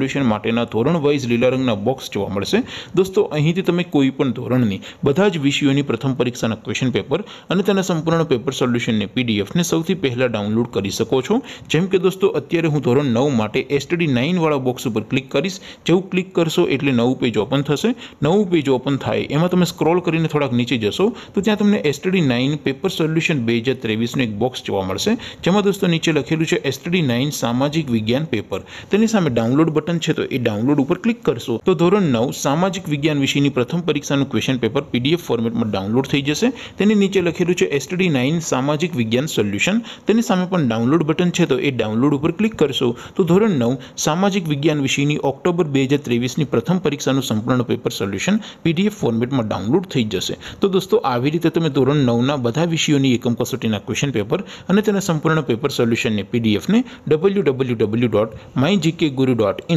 solution માટેના ધોરણ wise downloading ના બોક્સ જોવા મળશે દોસ્તો અહીંથી તમે કોઈ પણ ધોરણની બધા જ વિષયોની પ્રથમ પરીક્ષાના ક્વેશ્ચન પેપર અને તેના સંપૂર્ણ પેપર સોલ્યુશનની પીડીએફ ને સૌથી પહેલા ડાઉનલોડ કરી શકો છો જેમ કે દોસ્તો અત્યારે હું ધોરણ 9 માટે STD 9 વાળો બોક્સ ઉપર ક્લિક કરીશ જેઉ ક્લિક કરશો એટલે નવું પેજ ઓપન થશે નવું પેજ ઓપન થાય એમાં તમે સ્ક્રોલ કરીને થોડક નીચે જશો તો ત્યાં તમને STD 9 પેપર સોલ્યુશન 2023 નો એક બોક્સ જોવા મળશે જેમાં દોસ્તો નીચે લખેલું છે STD 9 સામાજિક વિજ્ઞાન પેપર તેની સામે ડાઉનલોડ બટન છે તો એ ડાઉનલોડ ઉપર ક્લિક કરશો તો ધોરણ નવ સામાજિક વિજ્ઞાન વિષયની પ્રથમ પરીક્ષાનું ક્વેશ્ચન પેપર પીડીએફ ફોર્મેટમાં ડાઉનલોડ થઈ જશે તેની નીચે લખેલું છે એસટીડી નાઇન સામાજિક વિજ્ઞાન સોલ્યુશન તેની સામે પણ ડાઉનલોડ બટન છે તો એ ડાઉનલોડ ઉપર ક્લિક કરશો તો ધોરણ નવ સામાજિક વિજ્ઞાન વિષયની ઓક્ટોબર બે હજાર ત્રેવીસની પ્રથમ પરીક્ષાનું સંપૂર્ણ પેપર સોલ્યુશન પીડીએફ ફોર્મેટમાં ડાઉનલોડ થઈ જશે તો દોસ્તો આવી રીતે તમે ધોરણ નવના બધા વિષયોની એકમ કસોટીના ક્વેશ્ચન પેપર અને તેના સંપૂર્ણ પેપર સોલ્યુશનને પીડીએફને W W W dot my GK guru dot in